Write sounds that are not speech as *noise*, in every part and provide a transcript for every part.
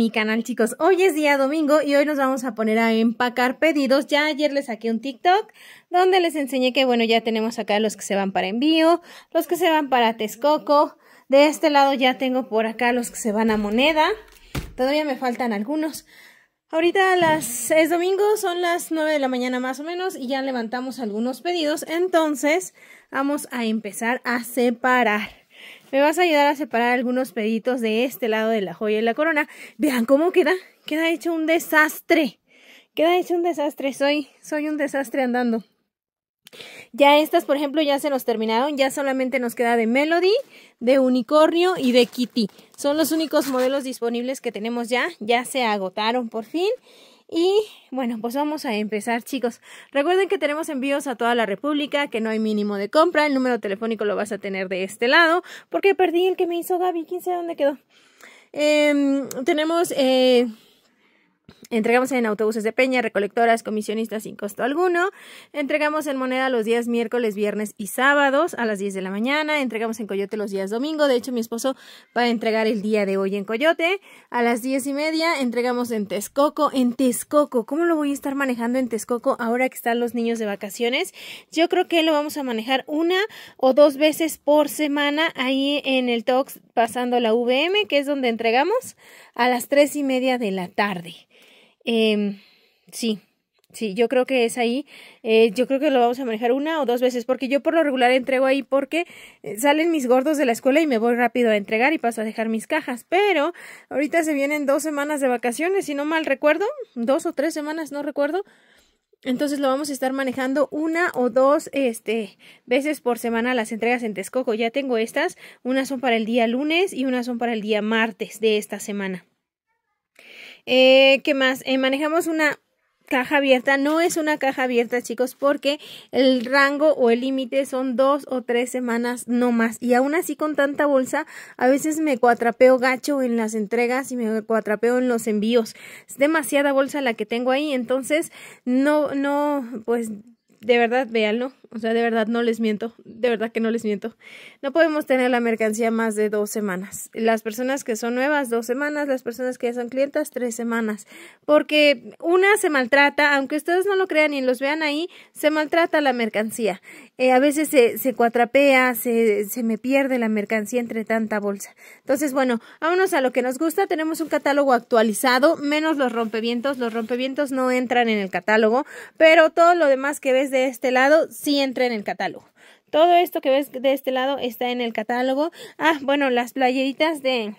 mi canal chicos, hoy es día domingo y hoy nos vamos a poner a empacar pedidos, ya ayer les saqué un TikTok donde les enseñé que bueno ya tenemos acá los que se van para envío, los que se van para Texcoco, de este lado ya tengo por acá los que se van a moneda, todavía me faltan algunos, Ahorita las, es domingo, son las 9 de la mañana más o menos y ya levantamos algunos pedidos, entonces vamos a empezar a separar. Me vas a ayudar a separar algunos peditos de este lado de la joya y la corona. Vean cómo queda. Queda hecho un desastre. Queda hecho un desastre. Soy, soy un desastre andando. Ya estas, por ejemplo, ya se nos terminaron. Ya solamente nos queda de Melody, de Unicornio y de Kitty. Son los únicos modelos disponibles que tenemos ya. Ya se agotaron por fin. Y bueno, pues vamos a empezar, chicos. Recuerden que tenemos envíos a toda la República, que no hay mínimo de compra. El número telefónico lo vas a tener de este lado, porque perdí el que me hizo Gaby. ¿Quién sabe dónde quedó? Em, tenemos eh, Entregamos en autobuses de peña, recolectoras, comisionistas sin costo alguno. Entregamos en moneda los días miércoles, viernes y sábados a las 10 de la mañana. Entregamos en Coyote los días domingo. De hecho, mi esposo va a entregar el día de hoy en Coyote. A las 10 y media entregamos en Texcoco. En Texcoco, ¿cómo lo voy a estar manejando en Texcoco ahora que están los niños de vacaciones? Yo creo que lo vamos a manejar una o dos veces por semana ahí en el Tox pasando la VM, que es donde entregamos, a las tres y media de la tarde. Em, sí, sí, yo creo que es ahí. Eh, yo creo que lo vamos a manejar una o dos veces, porque yo por lo regular entrego ahí porque eh, salen mis gordos de la escuela y me voy rápido a entregar y paso a dejar mis cajas. Pero ahorita se vienen dos semanas de vacaciones, si no mal recuerdo, dos o tres semanas, no recuerdo. Entonces lo vamos a estar manejando una o dos este, veces por semana las entregas en Texcoco. Ya tengo estas. Unas son para el día lunes y unas son para el día martes de esta semana. Eh, ¿Qué más? Eh, manejamos una, caja abierta. No es una caja abierta, chicos, porque el rango o el límite son dos o tres semanas no más. Y aún así con tanta bolsa, a veces me cuatrapeo gacho en las entregas y me cuatrapeo en los envíos. Es demasiada bolsa la que tengo ahí, entonces no, no, pues de verdad, véanlo. O sea, de verdad no les miento, de verdad que no les miento. No podemos tener la mercancía más de dos semanas. Las personas que son nuevas, dos semanas, las personas que ya son clientas, tres semanas. Porque una se maltrata, aunque ustedes no lo crean y los vean ahí, se maltrata la mercancía. Eh, a veces se, cuatrapea, se, se me pierde la mercancía entre tanta bolsa. Entonces, bueno, vámonos a lo que nos gusta. Tenemos un catálogo actualizado, menos los rompevientos. Los rompevientos no entran en el catálogo, pero todo lo demás que ves de este lado sí entra en el catálogo. Todo esto que ves de este lado está en el catálogo. Ah, bueno, las playeritas de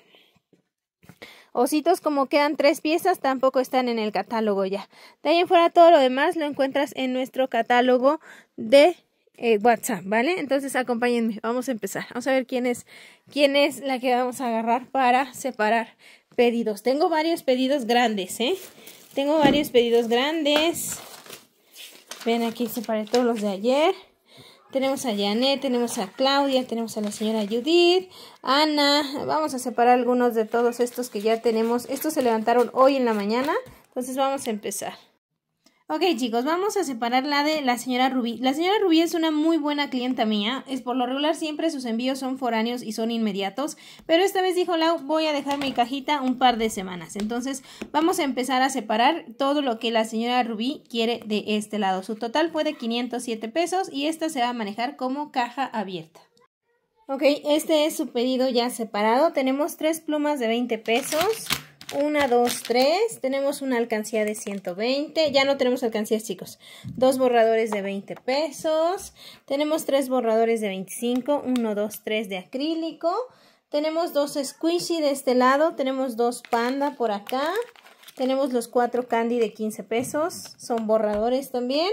Ositos como quedan tres piezas tampoco están en el catálogo ya. De ahí fuera todo lo demás lo encuentras en nuestro catálogo de eh, WhatsApp, ¿vale? Entonces acompáñenme, vamos a empezar. Vamos a ver quién es, quién es la que vamos a agarrar para separar pedidos. Tengo varios pedidos grandes, ¿eh? Tengo varios pedidos grandes. Ven aquí separé todos los de ayer. Tenemos a Janet, tenemos a Claudia, tenemos a la señora Judith, Ana. Vamos a separar algunos de todos estos que ya tenemos. Estos se levantaron hoy en la mañana. Entonces vamos a empezar. Ok chicos, vamos a separar la de la señora Rubí. La señora Rubí es una muy buena clienta mía, es por lo regular siempre sus envíos son foráneos y son inmediatos, pero esta vez dijo Lau, voy a dejar mi cajita un par de semanas. Entonces vamos a empezar a separar todo lo que la señora Rubí quiere de este lado. Su total fue de 507 pesos y esta se va a manejar como caja abierta. Ok, este es su pedido ya separado. Tenemos tres plumas de 20 pesos. 1, 2, 3. Tenemos una alcancía de 120. Ya no tenemos alcancías, chicos. Dos borradores de 20 pesos. Tenemos tres borradores de 25. 1, 2, 3 de acrílico. Tenemos dos squishy de este lado. Tenemos dos panda por acá. Tenemos los cuatro candy de 15 pesos. Son borradores también.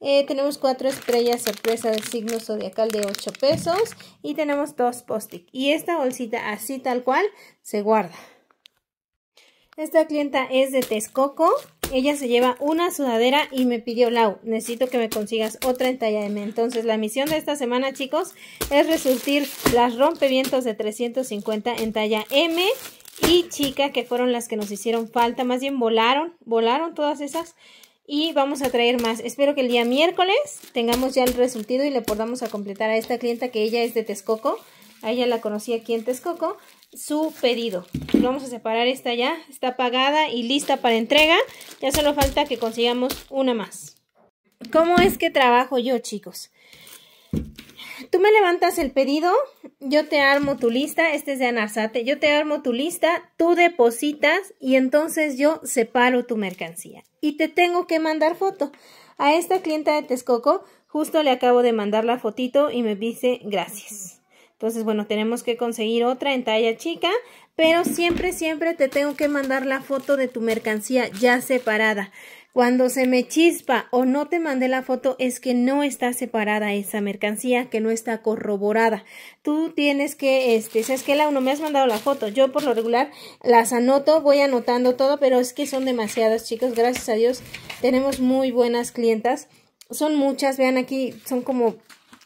Eh, tenemos cuatro estrellas sorpresa de signo zodiacal de 8 pesos. Y tenemos dos post-it. Y esta bolsita así tal cual se guarda. Esta clienta es de Texcoco. Ella se lleva una sudadera y me pidió, Lau, necesito que me consigas otra en talla M. Entonces, la misión de esta semana, chicos, es resultir las rompevientos de 350 en talla M y chica, que fueron las que nos hicieron falta. Más bien volaron, volaron todas esas y vamos a traer más. Espero que el día miércoles tengamos ya el resultado y le podamos a completar a esta clienta que ella es de Texcoco. A ella la conocí aquí en Texcoco su pedido. Vamos a separar esta ya, está pagada y lista para entrega. Ya solo falta que consigamos una más. ¿Cómo es que trabajo yo, chicos? Tú me levantas el pedido, yo te armo tu lista, este es de Anarsate, yo te armo tu lista, tú depositas y entonces yo separo tu mercancía. Y te tengo que mandar foto. A esta clienta de Texcoco justo le acabo de mandar la fotito y me dice gracias. Entonces, bueno, tenemos que conseguir otra en talla chica, pero siempre, siempre te tengo que mandar la foto de tu mercancía ya separada. Cuando se me chispa o no te mandé la foto es que no está separada esa mercancía, que no está corroborada. Tú tienes que, este, es que la uno me has mandado la foto. Yo por lo regular las anoto, voy anotando todo, pero es que son demasiadas, chicos. Gracias a Dios tenemos muy buenas clientas. Son muchas, vean aquí, son como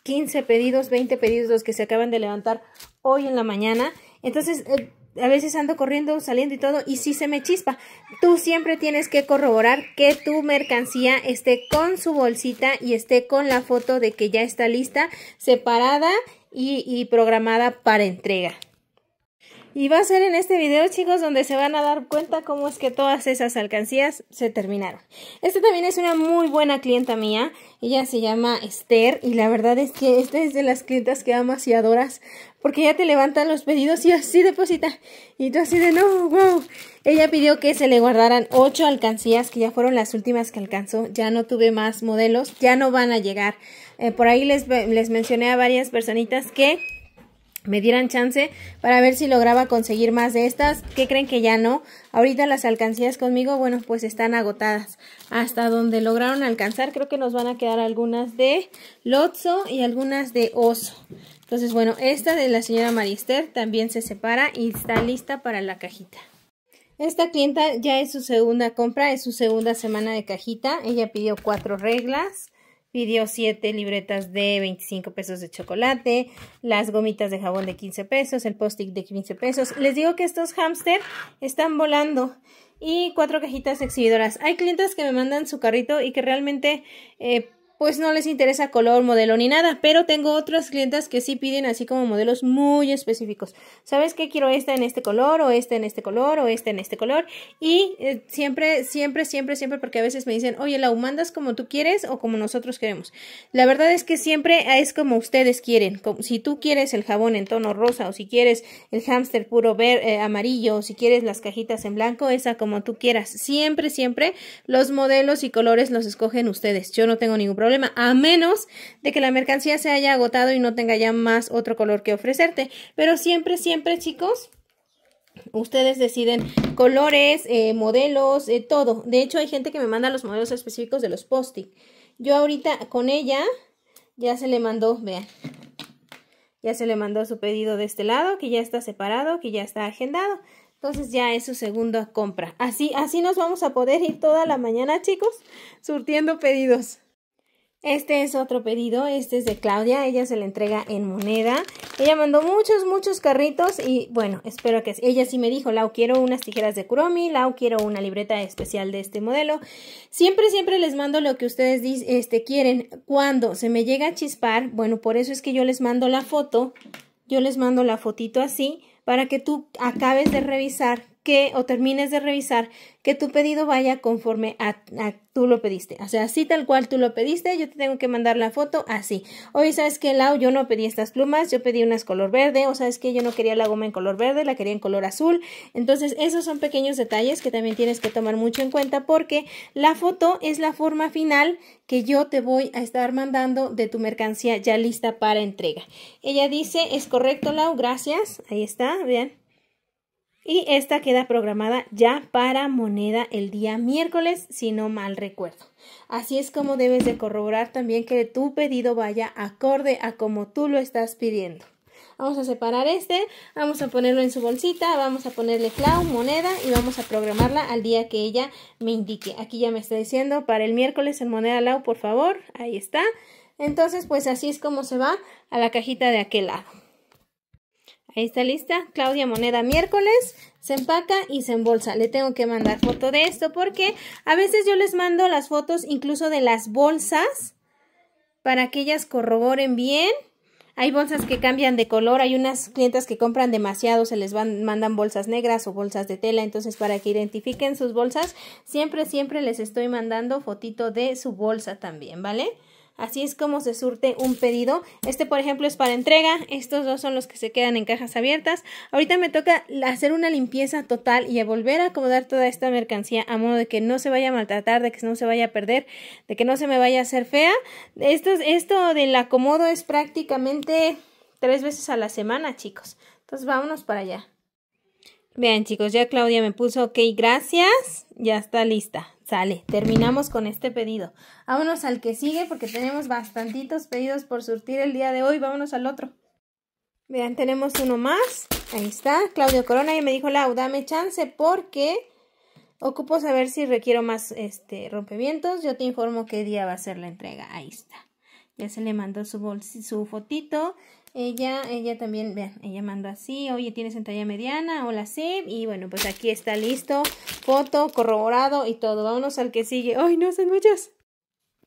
15 pedidos, 20 pedidos los que se acaban de levantar hoy en la mañana. Entonces, eh, a veces ando corriendo, saliendo y todo, y si sí se me chispa. Tú siempre tienes que corroborar que tu mercancía esté con su bolsita y esté con la foto de que ya está lista, separada y programada para entrega. Y va a ser en este video, chicos, donde se van a dar cuenta cómo es que todas esas alcancías se terminaron. Esta también es una muy buena clienta mía. Ella se llama Esther y la verdad es que esta es de las clientas que amas y adoras porque ella te levanta los pedidos y así deposita. Y tú así de no, wow. Ella pidió que se le guardaran ocho alcancías que ya fueron las últimas que alcanzó. Ya no tuve más modelos, ya no van a llegar. Eh, por ahí les, les mencioné a varias personitas que me dieran chance para ver si lograba conseguir más de estas. ¿Qué creen que ya no? Ahorita las alcancías conmigo, bueno, pues están agotadas. Hasta donde lograron alcanzar, creo que nos van a quedar algunas de Lotso y algunas de Oso. Entonces, bueno, esta de la señora Marister también se separa y está lista para la cajita. Esta clienta ya es su segunda compra, es su segunda semana de cajita. Ella pidió cuatro reglas pidió 7 libretas de 25 pesos de chocolate, las gomitas de jabón de 15 pesos, el post-it de 15 pesos. Les digo que estos hámster están volando y cuatro cajitas exhibidoras. Hay clientes que me mandan su carrito y que realmente eh, pues no les interesa color, modelo ni nada, pero tengo otras clientas que sí piden así como modelos muy específicos. ¿Sabes qué? Quiero esta en este color, o esta en este color, o esta en este color. Y eh, siempre, siempre, siempre, siempre, porque a veces me dicen, oye, la mandas como tú quieres o como nosotros queremos. La verdad es que siempre es como ustedes quieren. si tú quieres el jabón en tono rosa, o si quieres el hámster puro eh, amarillo, o si quieres las cajitas en blanco, esa como tú quieras. Siempre, siempre los modelos y colores los escogen ustedes. Yo no tengo ningún problema a menos de que la mercancía se haya agotado y no tenga ya más otro color que ofrecerte. Pero siempre, siempre, chicos, Ustedes deciden colores, eh, modelos, eh, todo. De hecho, hay gente que me manda los modelos específicos de los post Yo ahorita con ella ya se le mandó, vean. Ya se le mandó su pedido de este lado, que ya está separado, que ya está agendado. Entonces ya es su segunda compra. Así, así nos vamos a poder ir toda la mañana, chicos, surtiendo pedidos. Este es otro pedido, este es de Claudia, ella se la entrega en moneda. Ella mandó muchos, muchos carritos y bueno, espero que... Ella sí me dijo, Lau, quiero unas tijeras de Kuromi, Lau, quiero una libreta especial de este modelo. Siempre, siempre les mando lo que ustedes este, quieren. Cuando se me llega a chispar, bueno, por eso es que yo les mando la foto, yo les mando la fotito así, para que tú acabes de revisar o termines de revisar que tu pedido vaya conforme a, tú lo pediste. O sea, así tal cual tú lo pediste, yo te tengo que mandar la foto así. Hoy ¿sabes qué, Lau? Yo no pedí estas plumas, yo pedí unas color verde, o sabes que yo no quería la goma en color verde, la quería en color azul. Entonces, esos son pequeños detalles que también tienes que tomar mucho en cuenta porque la foto es la forma final que yo te voy a estar mandando de tu mercancía ya lista para entrega. Ella dice, es correcto, Lau, gracias. Ahí está, vean y esta queda programada ya para moneda el día miércoles, si no mal recuerdo. Así es como debes de corroborar también que tu pedido vaya acorde a como tú lo estás pidiendo. Vamos a separar este, vamos a ponerlo en su bolsita, vamos a ponerle clau, moneda y vamos a programarla al día que ella me indique. Aquí ya me está diciendo para el miércoles en moneda lau, por favor. Ahí está. Entonces, pues así es como se va a la cajita de aquel lado. Ahí está lista. Claudia Moneda miércoles se empaca y se embolsa. Le tengo que mandar foto de esto porque a veces yo les mando las fotos incluso de las bolsas para que ellas corroboren bien. Hay bolsas que cambian de color, hay unas clientas que compran demasiado, se les van, mandan bolsas negras o bolsas de tela, entonces para que identifiquen sus bolsas, siempre, siempre les estoy mandando fotito de su bolsa también, ¿vale? Así es como se surte un pedido. Este, por ejemplo, es para entrega. Estos dos son los que se quedan en cajas abiertas. Ahorita me toca hacer una limpieza total y volver a acomodar toda esta mercancía a modo de que no se vaya a maltratar, de que no se vaya a perder, de que no se me vaya a hacer fea. Esto, esto del acomodo es prácticamente tres veces a la semana, chicos. Entonces, vámonos para allá. Vean, chicos, ya Claudia me puso ok, gracias. Ya está lista. Sale, terminamos con este pedido. Vámonos al que sigue porque tenemos bastantitos pedidos por surtir el día de hoy. Vámonos al otro. Vean, tenemos uno más. Ahí está, Claudio Corona. Y me dijo, Lau, dame chance porque ocupo saber si requiero más este, rompimientos. Yo te informo qué día va a ser la entrega. Ahí está. Ya se le mandó su, su fotito. Ella, ella también, vean, ella mandó así, oye, tienes en talla mediana, hola sí, y bueno, pues aquí está listo, foto, corroborado y todo, vámonos al que sigue, ay, no, son muchas,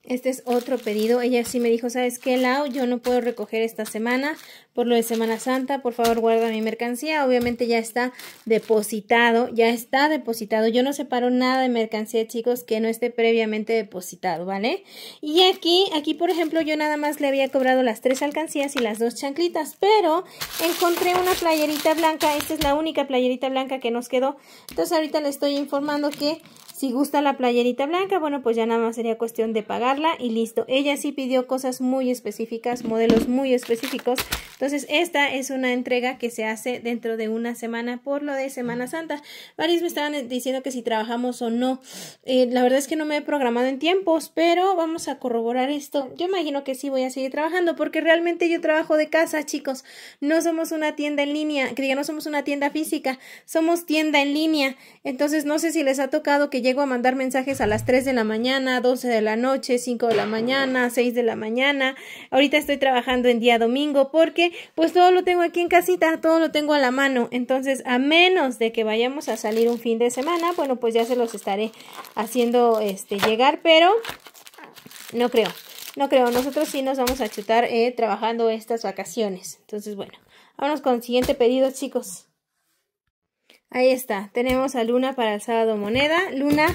este es otro pedido. Ella sí me dijo, ¿sabes qué, Lau? Yo no puedo recoger esta semana por lo de Semana Santa. Por favor, guarda mi mercancía. Obviamente ya está depositado. Ya está depositado. Yo no separo nada de mercancía, chicos, que no esté previamente depositado, ¿vale? Y aquí, aquí, por ejemplo, yo nada más le había cobrado las tres alcancías y las dos chanclitas. Pero encontré una playerita blanca. Esta es la única playerita blanca que nos quedó. Entonces ahorita le estoy informando que si gusta la playerita blanca, bueno, pues ya nada más sería cuestión de pagarla y listo. Ella sí pidió cosas muy específicas, modelos muy específicos, entonces, esta es una entrega que se hace dentro de una semana por lo de Semana Santa. Varios me estaban eh, diciendo que si trabajamos o no. Eh, la verdad es que no me he programado en tiempos, pero vamos a corroborar esto. Yo imagino que sí voy a seguir trabajando porque realmente yo trabajo de casa, chicos. No somos una tienda en línea, que no somos una tienda física, somos tienda en línea. Entonces, no sé si les ha tocado que llego a mandar mensajes a las 3 de la mañana, 12 de la noche, 5 de la mañana, 6 de la mañana. Ahorita estoy trabajando en día domingo porque pues todo lo tengo aquí en casita, todo lo tengo a la mano. Entonces, a menos de que vayamos a salir un fin de semana, bueno, pues ya se los estaré haciendo este llegar, pero no creo. No creo, nosotros sí nos vamos a chutar eh, trabajando estas vacaciones. Entonces, bueno, vámonos con el siguiente pedido, chicos. Ahí está, tenemos a Luna para el sábado moneda. Luna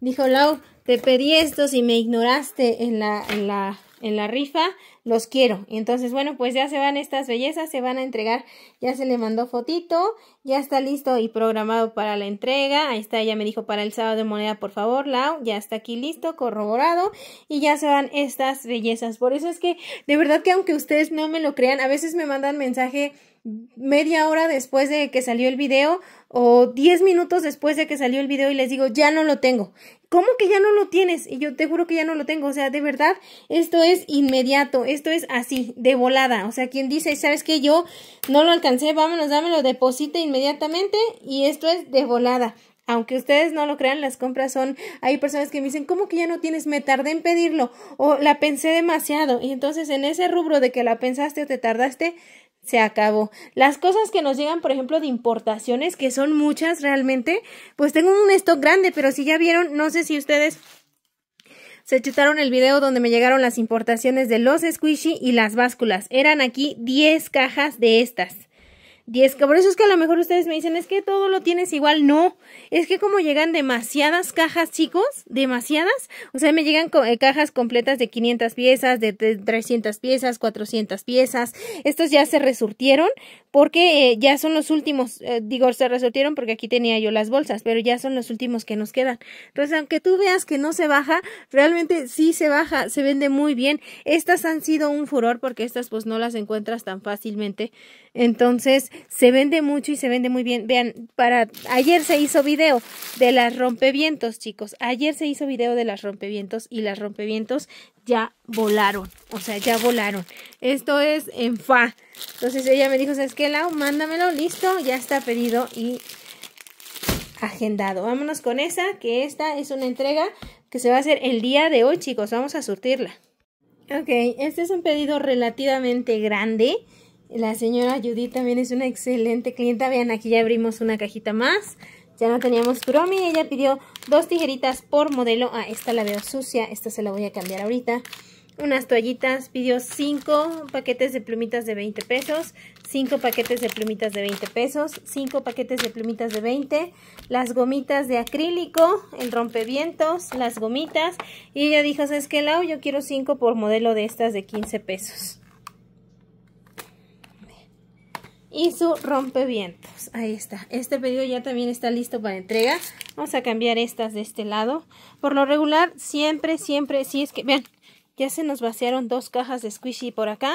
dijo, Lau, te pedí esto y me ignoraste en la, en la en la rifa, los quiero. Y entonces, bueno, pues ya se van estas bellezas, se van a entregar, ya se le mandó fotito, ya está listo y programado para la entrega. Ahí está, ya me dijo para el sábado de moneda, por favor, Lau, ya está aquí listo, corroborado, y ya se van estas bellezas. Por eso es que, de verdad que aunque ustedes no me lo crean, a veces me mandan mensaje media hora después de que salió el video o 10 minutos después de que salió el video y les digo, ya no lo tengo, ¿cómo que ya no lo tienes? Y yo te juro que ya no lo tengo, o sea, de verdad, esto es inmediato, esto es así, de volada, o sea, quien dice, ¿sabes qué? Yo no lo alcancé, vámonos, dámelo, deposite inmediatamente y esto es de volada. Aunque ustedes no lo crean, las compras son, hay personas que me dicen, ¿cómo que ya no tienes? Me tardé en pedirlo o la pensé demasiado. Y entonces en ese rubro de que la pensaste o te tardaste, se acabó. Las cosas que nos llegan, por ejemplo, de importaciones, que son muchas realmente, pues tengo un stock grande, pero si ya vieron, no sé si ustedes se chutaron el video donde me llegaron las importaciones de los squishy y las básculas. Eran aquí 10 cajas de estas. 10, por eso es que a lo mejor ustedes me dicen, es que todo lo tienes igual, no, es que como llegan demasiadas cajas, chicos, demasiadas, o sea, me llegan eh, cajas completas de 500 piezas, de 300 piezas, 400 piezas, estos ya se resurtieron porque eh, ya son los últimos, eh, digo, se resurtieron porque aquí tenía yo las bolsas, pero ya son los últimos que nos quedan. Entonces, aunque tú veas que no se baja, realmente sí se baja, se vende muy bien. Estas han sido un furor porque estas pues no las encuentras tan fácilmente entonces se vende mucho y se vende muy bien. Vean, para ayer se hizo video de las rompevientos, chicos. Ayer se hizo video de las rompevientos y las rompevientos ya volaron. O sea, ya volaron. Esto es en fa. Entonces ella me dijo, ¿sabes qué, Lau? Mándamelo, listo, ya está pedido y agendado. Vámonos con esa, que esta es una entrega que se va a hacer el día de hoy, chicos. Vamos a surtirla. Ok, este es un pedido relativamente grande. La señora Judith también es una excelente clienta. Vean, aquí ya abrimos una cajita más. Ya no teníamos Kuromi. Ella pidió dos tijeritas por modelo. Ah, esta la veo sucia. Esta se la voy a cambiar ahorita. Unas toallitas. Pidió cinco paquetes de plumitas de 20 pesos. Cinco paquetes de plumitas de 20 pesos. Cinco paquetes de plumitas de 20. Las gomitas de acrílico. El rompevientos. Las gomitas. Y ella dijo, ¿sabes qué, Lau? Yo quiero cinco por modelo de estas de 15 pesos. y su rompevientos. Ahí está. Este pedido ya también está listo para entrega. Vamos a cambiar estas de este lado. Por lo regular, siempre, siempre, si es que, vean, ya se nos vaciaron dos cajas de squishy por acá.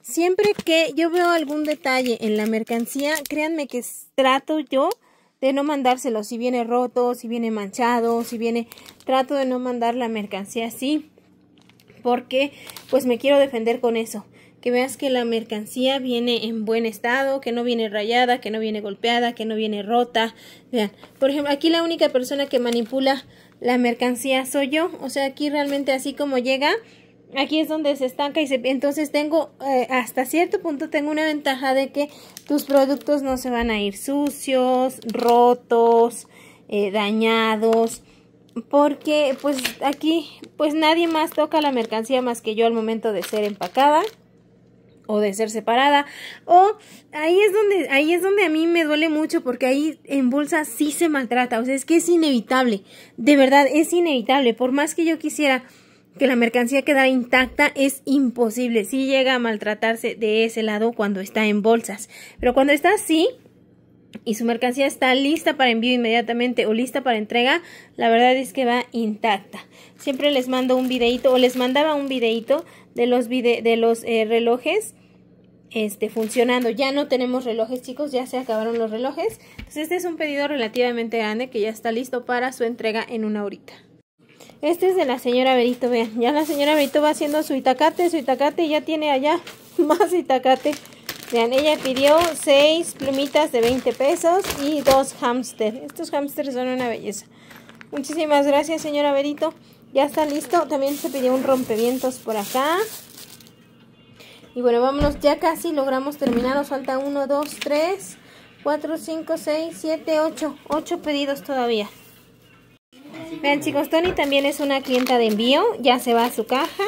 Siempre que yo veo algún detalle en la mercancía, créanme que trato yo de no mandárselo. Si viene roto, si viene manchado, si viene... Trato de no mandar la mercancía así. Porque pues me quiero defender con eso que veas que la mercancía viene en buen estado, que no viene rayada, que no viene golpeada, que no viene rota. Vean, por ejemplo, aquí la única persona que manipula la mercancía soy yo. O sea, aquí realmente así como llega, aquí es donde se estanca y se, entonces tengo eh, hasta cierto punto tengo una ventaja de que tus productos no se van a ir sucios, rotos, eh, dañados porque pues aquí pues nadie más toca la mercancía más que yo al momento de ser empacada o de ser separada o ahí es donde ahí es donde a mí me duele mucho porque ahí en bolsas sí se maltrata, o sea, es que es inevitable, de verdad es inevitable, por más que yo quisiera que la mercancía quedara intacta es imposible, si sí llega a maltratarse de ese lado cuando está en bolsas, pero cuando está así y su mercancía está lista para envío inmediatamente o lista para entrega, la verdad es que va intacta. Siempre les mando un videito o les mandaba un videito de los, de los eh, relojes este, funcionando. Ya no tenemos relojes, chicos, ya se acabaron los relojes. este es un pedido relativamente grande que ya está listo para su entrega en una horita. Este es de la señora Berito, vean, ya la señora Berito va haciendo su itacate, su itacate ya tiene allá *laughs* más itacate. Vean, ella pidió 6 plumitas de 20 pesos y 2 hámster. Estos hámsters son una belleza. Muchísimas gracias, señora Verito. Ya está listo. También se pidió un rompevientos por acá. Y bueno, vámonos. Ya casi logramos terminar. Nos falta 1, 2, 3, 4, 5, 6, 7, 8. 8 pedidos todavía. Vean, chicos, Tony también es una clienta de envío. Ya se va a su caja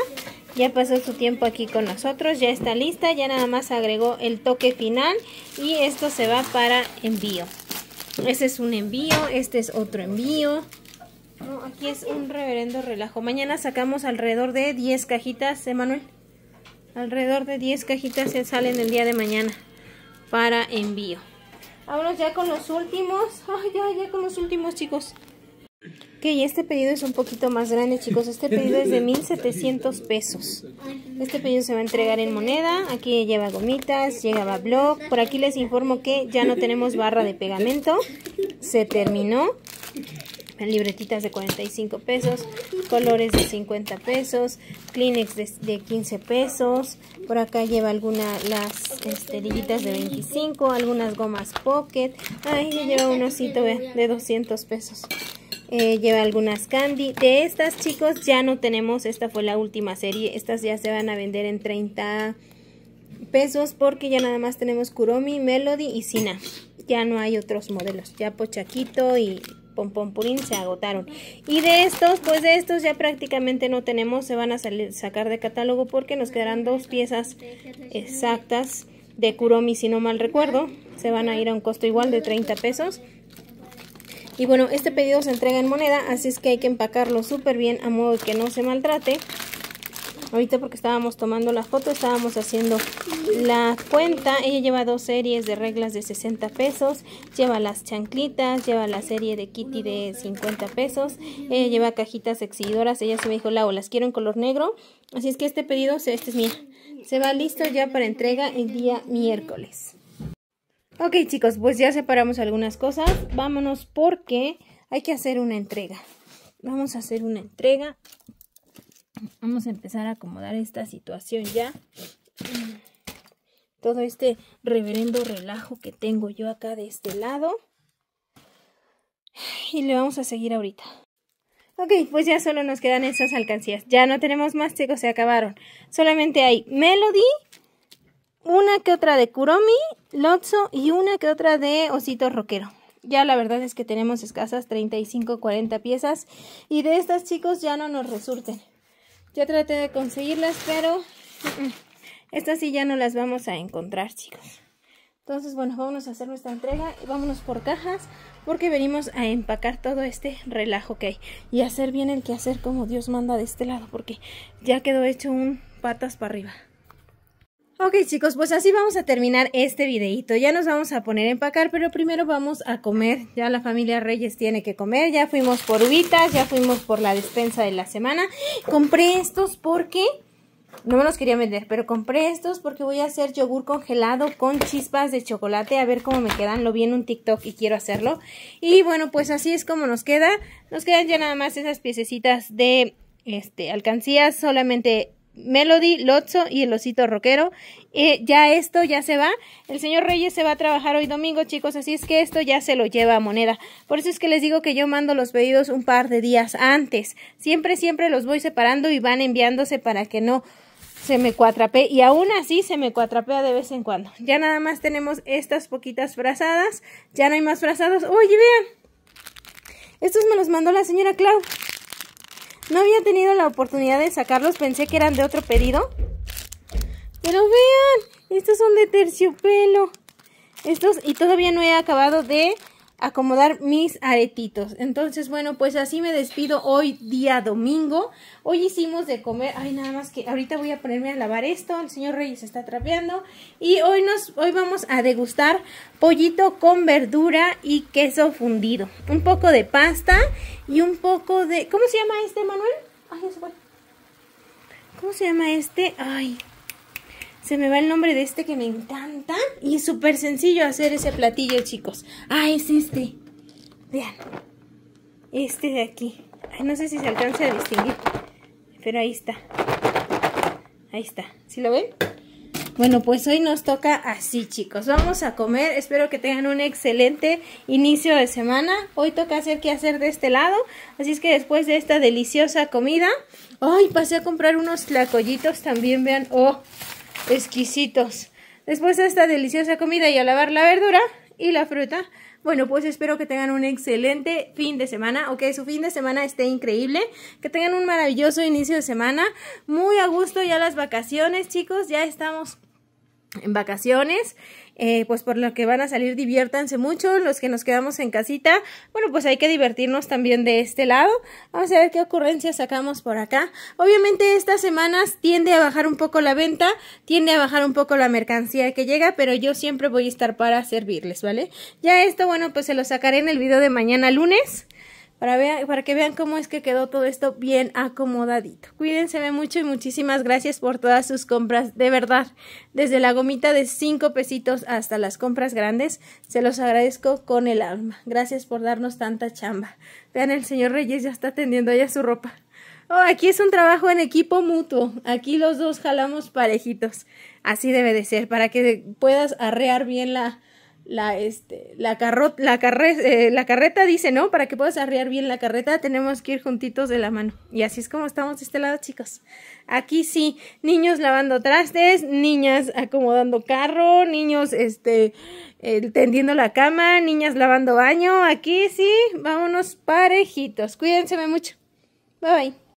ya pasó su tiempo aquí con nosotros, ya está lista, ya nada más agregó el toque final y esto se va para envío. Este es un envío, este es otro envío. aquí es un reverendo relajo. Mañana sacamos alrededor de 10 cajitas, Emanuel. ¿eh, alrededor de 10 cajitas se salen el día de mañana para envío. Vámonos ya con los últimos. Ay, ya, ya con los últimos, chicos. Y este pedido es un poquito más grande, chicos. Este pedido es de 1700 pesos. Este pedido se va a entregar en moneda. Aquí lleva gomitas, lleva blog. Por aquí les informo que ya no tenemos barra de pegamento. Se terminó. Libretitas de 45 pesos, colores de 50 pesos, Kleenex de, 15 pesos. Por acá lleva algunas las este, de 25, algunas gomas pocket. Ahí lleva un de, de 200 pesos. Eh, lleva algunas candy. De estas, chicos, ya no tenemos. Esta fue la última serie. Estas ya se van a vender en 30 pesos porque ya nada más tenemos Kuromi, Melody y Sina. Ya no hay otros modelos. Ya Pochaquito y Purín se agotaron. Y de estos, pues de estos ya prácticamente no tenemos. Se van a salir, sacar de catálogo porque nos quedarán dos piezas exactas de Kuromi, si no mal recuerdo. Se van a ir a un costo igual de 30 pesos. Y bueno, este pedido se entrega en moneda, así es que hay que empacarlo súper bien a modo de que no se maltrate. Ahorita porque estábamos tomando la foto, estábamos haciendo la cuenta. Ella lleva dos series de reglas de 60 pesos, lleva las chanclitas, lleva la serie de Kitty de 50 pesos, ella lleva cajitas exhibidoras. Ella se me dijo, Lau, las quiero en color negro. Así es que este pedido, este es mío, se va listo ya para entrega el día miércoles. Ok chicos, pues ya separamos algunas cosas. Vámonos porque hay que hacer una entrega. Vamos a hacer una entrega. Vamos a empezar a acomodar esta situación ya. Todo este reverendo relajo que tengo yo acá de este lado. Y le vamos a seguir ahorita. Ok, pues ya solo nos quedan esas alcancías. Ya no tenemos más, chicos, se acabaron. Solamente hay Melody una que otra de Kuromi, Lotso y una que otra de Osito Roquero. Ya la verdad es que tenemos escasas 35, 40 piezas y de estas chicos ya no nos resulten. Yo traté de conseguirlas, pero estas sí ya no las vamos a encontrar, chicos. Entonces, bueno, vámonos a hacer nuestra entrega y vámonos por cajas porque venimos a empacar todo este relajo que hay y hacer bien el que hacer como Dios manda de este lado porque ya quedó hecho un patas para arriba. Ok chicos, pues así vamos a terminar este videito. Ya nos vamos a poner a empacar, pero primero vamos a comer. Ya la familia Reyes tiene que comer. Ya fuimos por uvitas, ya fuimos por la despensa de la semana. Compré estos porque... No me los quería vender, pero compré estos porque voy a hacer yogur congelado con chispas de chocolate. A ver cómo me quedan. Lo vi en un TikTok y quiero hacerlo. Y bueno, pues así es como nos queda. Nos quedan ya nada más esas piececitas de este, alcancías. Solamente Melody, Lotso y el osito rockero. Eh, ya esto ya se va. El señor Reyes se va a trabajar hoy domingo, chicos. Así es que esto ya se lo lleva a moneda. Por eso es que les digo que yo mando los pedidos un par de días antes. Siempre, siempre los voy separando y van enviándose para que no se me cuatrapee y aún así se me cuatrapea de vez en cuando. Ya nada más tenemos estas poquitas frazadas, ya no hay más frazadas. Oye, vean, estos me los mandó la señora Clau. No había tenido la oportunidad de sacarlos, pensé que eran de otro pedido. Pero vean, estos son de terciopelo. Estos, y todavía no he acabado de acomodar mis aretitos. Entonces, bueno, pues así me despido hoy día domingo. Hoy hicimos de comer, ay, nada más que ahorita voy a ponerme a lavar esto, el señor Reyes está trapeando y hoy nos hoy vamos a degustar pollito con verdura y queso fundido, un poco de pasta y un poco de ¿Cómo se llama este, Manuel? Ay, ¿Cómo se llama este? Ay, se me va el nombre de este que me encanta. Y es súper sencillo hacer ese platillo, chicos. Ah, es este. Vean. Este de aquí. no sé si se alcanza a distinguir. Pero ahí está. Ahí está. ¿Sí lo ven? Bueno, pues hoy nos toca así, chicos. Vamos a comer. Espero que tengan un excelente inicio de semana. Hoy toca hacer qué hacer de este lado. Así es que después de esta deliciosa comida... ¡Ay! Pasé a comprar unos tlacoyitos también, vean. ¡Oh! exquisitos. Después de esta deliciosa comida y a lavar la verdura y la fruta, bueno, pues espero que tengan un excelente fin de semana o que su fin de semana esté increíble, que tengan un maravilloso inicio de semana, muy a gusto ya las vacaciones, chicos, ya estamos en vacaciones. Eh, pues por lo que van a salir, diviértanse mucho. Los que nos quedamos en casita, bueno, pues hay que divertirnos también de este lado. Vamos a ver qué ocurrencias sacamos por acá. Obviamente estas semanas tiende a bajar un poco la venta, tiende a bajar un poco la mercancía que llega, pero yo siempre voy a estar para servirles, ¿vale? Ya esto, bueno, pues se lo sacaré en el video de mañana lunes para, para que vean cómo es que quedó todo esto bien acomodadito. Cuídense mucho y muchísimas gracias por todas sus compras, de verdad. Desde la gomita de 5 pesitos hasta las compras grandes, se los agradezco con el alma. Gracias por darnos tanta chamba. Vean, el señor Reyes ya está tendiendo ya su ropa. Oh, aquí es un trabajo en equipo mutuo. Aquí los dos jalamos parejitos. Así debe de ser, para que puedas arrear bien la, la, este, la, carro, eh, la, carreta dice, ¿no? Para que puedas arriar bien la carreta tenemos que ir juntitos de la mano. Y así es como estamos de este lado, chicos. Aquí sí, niños lavando trastes, niñas acomodando carro, niños este, eh, tendiendo la cama, niñas lavando baño. Aquí sí, vámonos parejitos. Cuídense mucho. Bye bye.